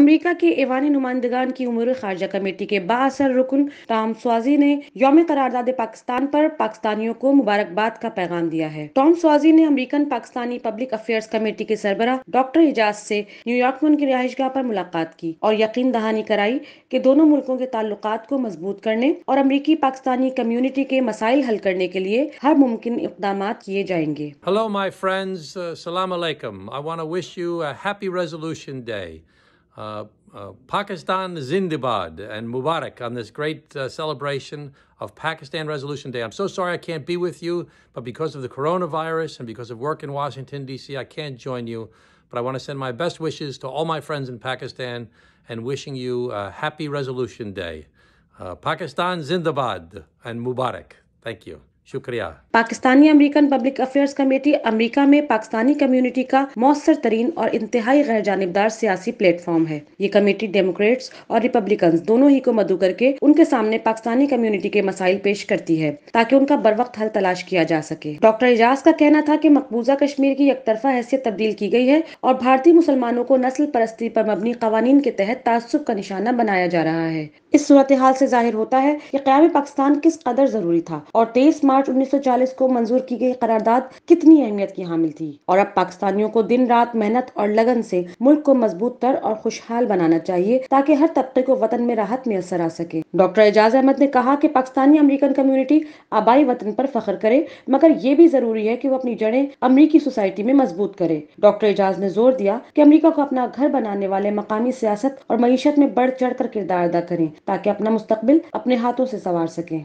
امریکہ کے ایوانی نمائندگان کی عمر خارجہ کمیٹی کے با اثر نے یوم قرارداد پاکستان پر پاکستانیوں کو مبارکباد کا پیغام دیا ہے ٹام سوازی نے امریکن پاکستانی پبلک کمیٹی کے سربراہ ڈاکٹر اجاز سے نیو یارک میں ان کی رہائش گاہ پر ملاقات کی اور یقین دہانی کرائی کہ دونوں ملکوں کے تعلقات کو مضبوط کرنے اور امریکی پاکستانی کمیونٹی کے مسائل حل کرنے کے لیے ہر ممکن اقدامات کیے جائیں گے Uh, uh, Pakistan Zindabad and Mubarak on this great uh, celebration of Pakistan Resolution Day. I'm so sorry I can't be with you, but because of the coronavirus and because of work in Washington, D.C., I can't join you. But I want to send my best wishes to all my friends in Pakistan and wishing you a happy Resolution Day. Uh, Pakistan Zindabad and Mubarak. Thank you. شکریہ Pakistani American public affairs committee امریکہ میں Pakistani community کا مؤثر ترین اور انتہائی غیر جانبدار سیاسی پلیٹ فارم ہے یہ کمیٹی ڈیموکریٹس اور ریپبلکنز دونوں ہی کو مدعو کر کے ان کے سامنے پاکستانی کمیونٹی کے مسائل پیش کرتی ہے تاکہ ان کا بر وقت حل تلاش کیا جا سکے ڈاکٹر اعجاز کا کہنا تھا کہ مقبوضہ کشمیر کی یک طرفہ حیثیت تبدیل کی گئی ہے اور بھارتی مسلمانوں کو نسل پرستی پر مبنی قوانین کے تحت تعصب کا نشانہ بنایا جا رہا ہے اس صورتحال سے ظاہر ہوتا ہے کہ قیام پاکستان کس قدر ضروری تھا اور تیئیس مارچ مارچ انیس سو چالیس کو منظور کی گئی قرارداد کتنی اہمیت کی حامل تھی اور اب پاکستانیوں کو دن رات محنت اور لگن سے ملک کو مضبوط تر اور خوشحال بنانا چاہیے تاکہ ہر طبقے کو وطن میں راحت میں اثر آ سکے ڈاکٹر اعجاز احمد نے کہا کہ پاکستانی امریکن کمیونٹی آبائی وطن پر فخر کرے مگر یہ بھی ضروری ہے کہ وہ اپنی جڑیں امریکی سوسائٹی میں مضبوط کرے ڈاکٹر اعجاز نے زور دیا کہ امریکہ کو اپنا گھر بنانے والے مقامی سیاست اور معیشت میں بڑھ چڑھ کر کردار ادا کریں تاکہ اپنا مستقبل اپنے ہاتھوں سے سوار سکیں